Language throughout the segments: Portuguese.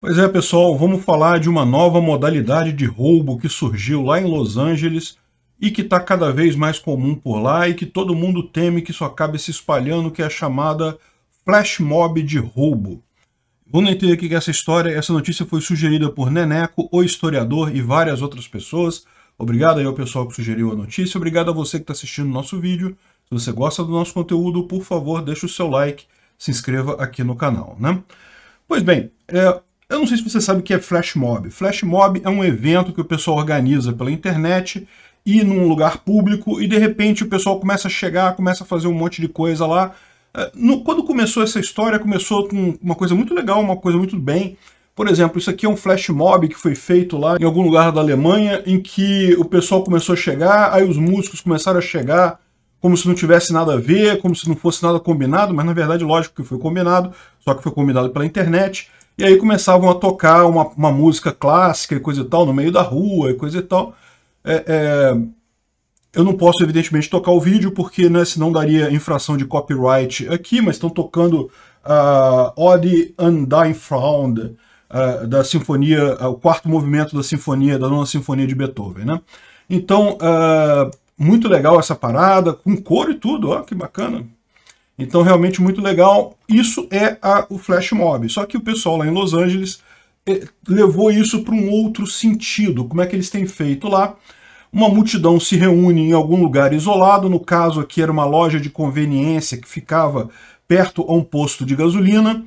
Pois é, pessoal, vamos falar de uma nova modalidade de roubo que surgiu lá em Los Angeles e que está cada vez mais comum por lá e que todo mundo teme que isso acabe se espalhando, que é a chamada flash mob de roubo. Vamos entender aqui que é essa história, essa notícia foi sugerida por Neneco, o historiador e várias outras pessoas. Obrigado aí ao pessoal que sugeriu a notícia, obrigado a você que está assistindo o nosso vídeo. Se você gosta do nosso conteúdo, por favor, deixe o seu like, se inscreva aqui no canal, né? Pois bem, é, eu não sei se você sabe o que é flash mob. Flash mob é um evento que o pessoal organiza pela internet e num lugar público e de repente o pessoal começa a chegar, começa a fazer um monte de coisa lá. É, quando começou essa história, começou com uma coisa muito legal, uma coisa muito bem. Por exemplo, isso aqui é um flash mob que foi feito lá em algum lugar da Alemanha em que o pessoal começou a chegar, aí os músicos começaram a chegar como se não tivesse nada a ver, como se não fosse nada combinado, mas na verdade, lógico que foi combinado, só que foi combinado pela internet. E aí começavam a tocar uma, uma música clássica e coisa e tal, no meio da rua e coisa e tal. É, é, eu não posso, evidentemente, tocar o vídeo, porque né, senão daria infração de copyright aqui, mas estão tocando uh, ah, Ode Undying Frown, uh, ah, da sinfonia, uh, o quarto movimento da sinfonia, da nona sinfonia de Beethoven, né? Então, uh, muito legal essa parada, com cor e tudo, ó, que bacana. Então, realmente muito legal. Isso é a, o Flash Mob. Só que o pessoal lá em Los Angeles eh, levou isso para um outro sentido. Como é que eles têm feito lá? Uma multidão se reúne em algum lugar isolado. No caso aqui era uma loja de conveniência que ficava perto a um posto de gasolina.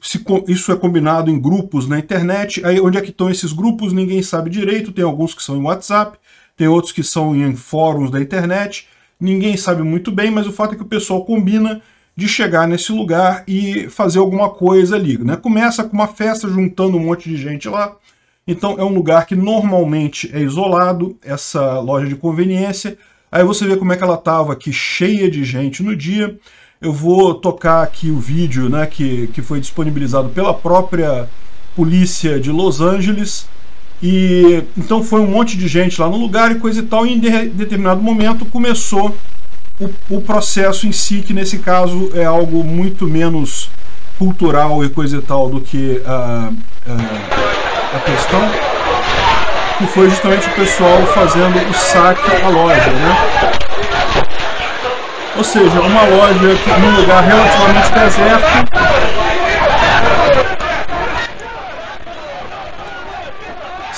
Se, isso é combinado em grupos na internet. Aí onde é que estão esses grupos? Ninguém sabe direito. Tem alguns que são em WhatsApp, tem outros que são em fóruns da internet Ninguém sabe muito bem, mas o fato é que o pessoal combina de chegar nesse lugar e fazer alguma coisa ali. Né? Começa com uma festa juntando um monte de gente lá. Então é um lugar que normalmente é isolado, essa loja de conveniência. Aí você vê como é que ela estava aqui cheia de gente no dia. Eu vou tocar aqui o vídeo né, que, que foi disponibilizado pela própria polícia de Los Angeles e então foi um monte de gente lá no lugar e coisa e tal, e em de, determinado momento começou o, o, processo em si, que nesse caso é algo muito menos cultural e coisa e tal do que a, ah, a, ah, a questão, que foi justamente o pessoal fazendo o saque à loja, né? Ou seja, uma loja que, num lugar relativamente deserto,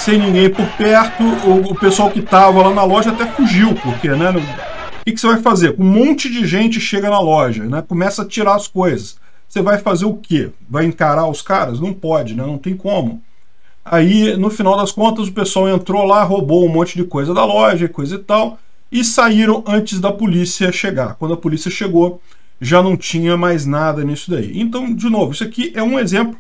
sem ninguém por perto, o, o pessoal que estava lá na loja até fugiu, porque, né? o que, que, você vai fazer? Um monte de gente chega na loja, né? Começa a tirar as coisas. Você vai fazer o quê? Vai encarar os caras? Não pode, né? Não tem como. Aí, no final das contas, o pessoal entrou lá, roubou um monte de coisa da loja, coisa e tal, e saíram antes da polícia chegar. Quando a polícia chegou, já não tinha mais nada nisso daí. Então, de novo, isso aqui é um exemplo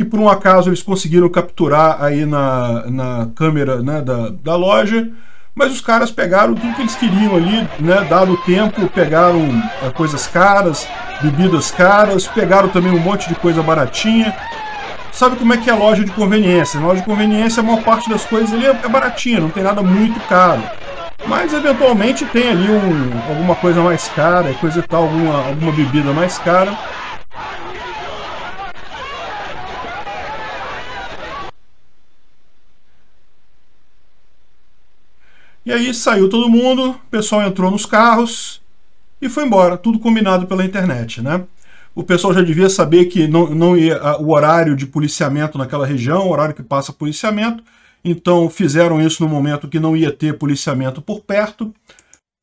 que por um acaso eles conseguiram capturar aí na, na câmera né, da, da loja. Mas os caras pegaram tudo que eles queriam ali, né? Dado o tempo, pegaram é, coisas caras, bebidas caras, pegaram também um monte de coisa baratinha. Sabe como é que é a loja de conveniência? Na loja de conveniência, a maior parte das coisas ali é, é baratinha, não tem nada muito caro. Mas eventualmente tem ali um, alguma coisa mais cara, coisa e tal, alguma, alguma bebida mais cara. E aí saiu todo mundo, o pessoal entrou nos carros e foi embora, tudo combinado pela internet, né? O pessoal já devia saber que não, não ia a, o horário de policiamento naquela região, o horário que passa policiamento, então fizeram isso no momento que não ia ter policiamento por perto.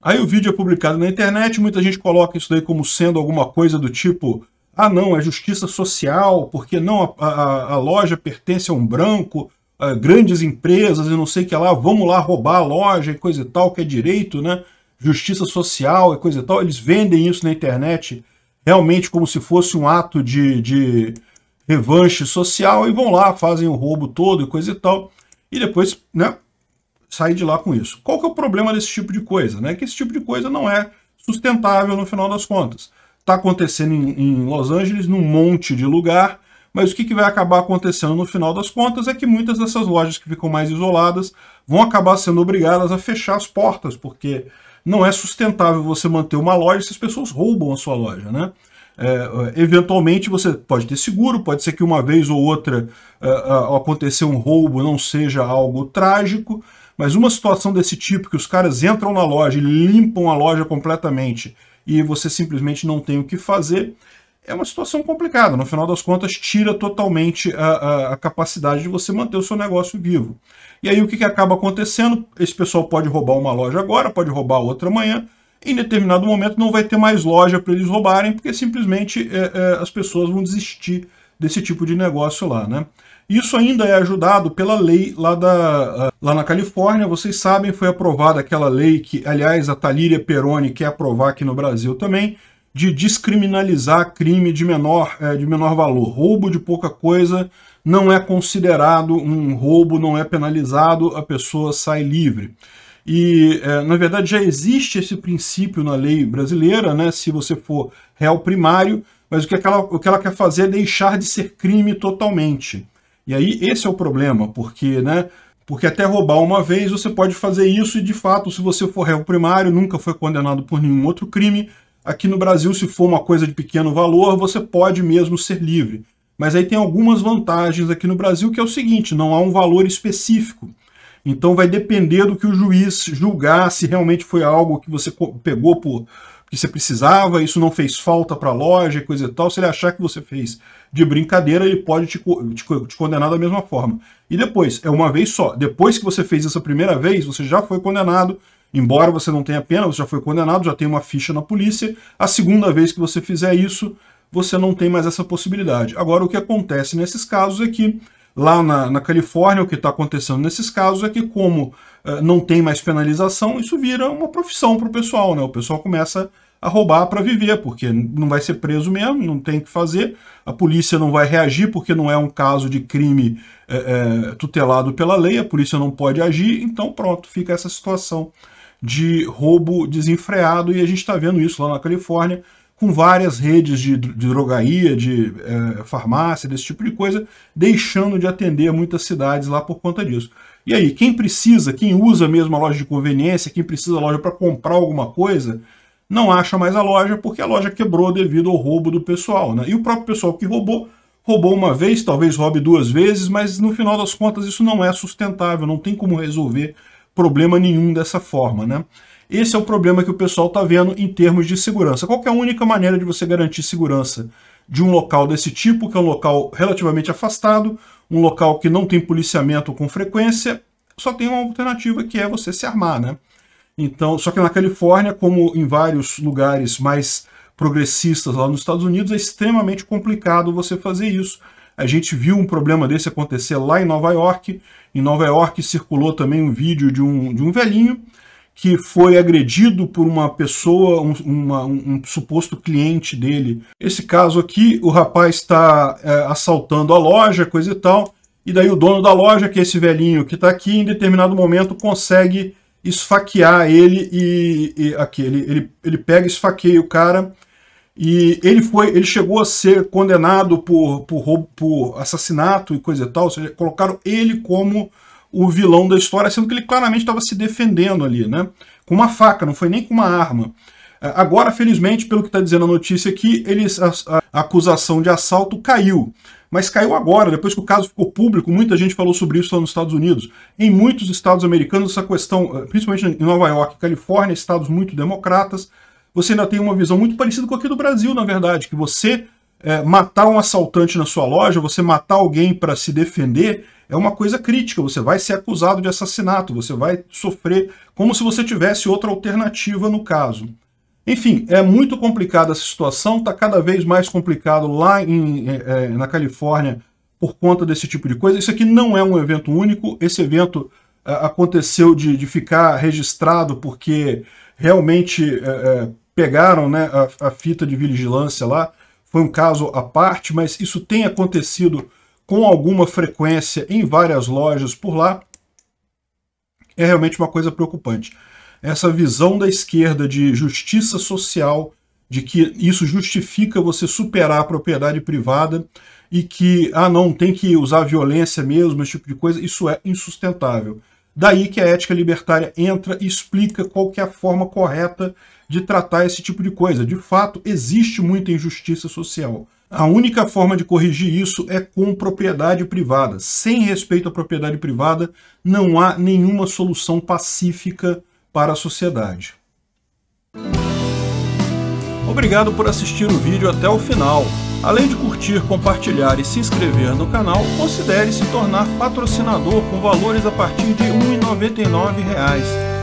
Aí o vídeo é publicado na internet, muita gente coloca isso daí como sendo alguma coisa do tipo ah não, é justiça social, porque não a, a, a loja pertence a um branco, uh, grandes empresas e não sei o que lá, vamos lá roubar a loja e coisa e tal, que é direito, né? Justiça social e coisa e tal. Eles vendem isso na internet realmente como se fosse um ato de, de revanche social e vão lá, fazem o roubo todo e coisa e tal. E depois, né, sair de lá com isso. Qual que é o problema desse tipo de coisa? Né? Que esse tipo de coisa não é sustentável no final das contas. Está acontecendo em, em, Los Angeles, num monte de lugar, mas o que, que vai acabar acontecendo no final das contas é que muitas dessas lojas que ficam mais isoladas vão acabar sendo obrigadas a fechar as portas, porque não é sustentável você manter uma loja se as pessoas roubam a sua loja, né? É, é eventualmente você pode ter seguro, pode ser que uma vez ou outra é, acontecer um roubo não seja algo trágico, mas uma situação desse tipo que os caras entram na loja e limpam a loja completamente e você simplesmente não tem o que fazer, é uma situação complicada. No final das contas, tira totalmente a, a, a, capacidade de você manter o seu negócio vivo. E aí o que, que acaba acontecendo? Esse pessoal pode roubar uma loja agora, pode roubar outra amanhã. Em determinado momento não vai ter mais loja para eles roubarem, porque simplesmente é, é, as pessoas vão desistir desse tipo de negócio lá, né? Isso ainda é ajudado pela lei lá, da, lá na Califórnia. Vocês sabem, foi aprovada aquela lei que, aliás, a Talíria Peroni quer aprovar aqui no Brasil também, de descriminalizar crime de menor, eh, de menor valor. Roubo de pouca coisa não é considerado um roubo, não é penalizado, a pessoa sai livre. E, eh, na verdade, já existe esse princípio na lei brasileira, né? se você for réu primário, mas o que, ela, o que ela quer fazer é deixar de ser crime totalmente. E aí esse é o problema, porque, né, porque até roubar uma vez você pode fazer isso e, de fato, se você for réu primário, nunca foi condenado por nenhum outro crime, Aqui no Brasil, se for uma coisa de pequeno valor, você pode mesmo ser livre. Mas aí tem algumas vantagens aqui no Brasil, que é o seguinte, não há um valor específico. Então vai depender do que o juiz julgar, se realmente foi algo que você pegou por que você precisava, isso não fez falta para a loja, coisa e tal. Se ele achar que você fez de brincadeira, ele pode te, te, te condenar da mesma forma. E depois, é uma vez só. Depois que você fez essa primeira vez, você já foi condenado Embora você não tenha pena, você já foi condenado, já tem uma ficha na polícia, a segunda vez que você fizer isso, você não tem mais essa possibilidade. Agora, o que acontece nesses casos é que, lá na, na Califórnia, o que está acontecendo nesses casos é que, como uh, não tem mais penalização, isso vira uma profissão para o pessoal, né? O pessoal começa a roubar para viver, porque não vai ser preso mesmo, não tem o que fazer, a polícia não vai reagir porque não é um caso de crime é, é, tutelado pela lei, a polícia não pode agir, então pronto, fica essa situação de roubo desenfreado, e a gente está vendo isso lá na Califórnia, com várias redes de, de drogaria, de é, farmácia, desse tipo de coisa, deixando de atender muitas cidades lá por conta disso. E aí, quem precisa, quem usa mesmo a loja de conveniência, quem precisa da loja para comprar alguma coisa, não acha mais a loja porque a loja quebrou devido ao roubo do pessoal. Né? E o próprio pessoal que roubou, roubou uma vez, talvez roube duas vezes, mas no final das contas isso não é sustentável, não tem como resolver problema nenhum dessa forma, né? Esse é o problema que o pessoal está vendo em termos de segurança. Qual é a única maneira de você garantir segurança de um local desse tipo, que é um local relativamente afastado, um local que não tem policiamento com frequência, só tem uma alternativa que é você se armar, né? Então, só que na Califórnia, como em vários lugares mais progressistas lá nos Estados Unidos, é extremamente complicado você fazer isso, a gente viu um problema desse acontecer lá em Nova York. Em Nova York circulou também um vídeo de um, de um velhinho que foi agredido por uma pessoa, um, uma, um, suposto cliente dele. Esse caso aqui, o rapaz está é, assaltando a loja, coisa e tal, e daí o dono da loja, que é esse velhinho que está aqui, em determinado momento consegue esfaquear ele e, e aqui, ele, ele, ele pega e esfaqueia o cara e ele foi, ele chegou a ser condenado por, por, roubo, por assassinato e coisa e tal, ou seja, colocaram ele como o vilão da história, sendo que ele claramente estava se defendendo ali, né? Com uma faca, não foi nem com uma arma. É, agora, felizmente, pelo que está dizendo a notícia aqui, eles, a, a, acusação de assalto caiu. Mas caiu agora, depois que o caso ficou público, muita gente falou sobre isso lá nos Estados Unidos. Em muitos estados americanos, essa questão, eh, principalmente em Nova York, Califórnia, estados muito democratas, você ainda tem uma visão muito parecida com aqui do Brasil, na verdade, que você é, matar um assaltante na sua loja, você matar alguém para se defender, é uma coisa crítica. Você vai ser acusado de assassinato, você vai sofrer como se você tivesse outra alternativa no caso. Enfim, é muito complicada essa situação, está cada vez mais complicado lá em, é, é, na Califórnia por conta desse tipo de coisa. Isso aqui não é um evento único, esse evento é, aconteceu de, de, ficar registrado porque realmente é, é, pegaram né, a, a fita de vigilância lá, foi um caso à parte, mas isso tem acontecido com alguma frequência em várias lojas por lá, é realmente uma coisa preocupante. Essa visão da esquerda de justiça social, de que isso justifica você superar a propriedade privada e que, ah não, tem que usar violência mesmo, esse tipo de coisa, isso é insustentável. Daí que a ética libertária entra e explica qual que é a forma correta de tratar esse tipo de coisa. De fato, existe muita injustiça social. A única forma de corrigir isso é com propriedade privada. Sem respeito à propriedade privada, não há nenhuma solução pacífica para a sociedade. Obrigado por assistir o vídeo até o final. Além de curtir, compartilhar e se inscrever no canal, considere se tornar patrocinador com valores a partir de R$ 1,99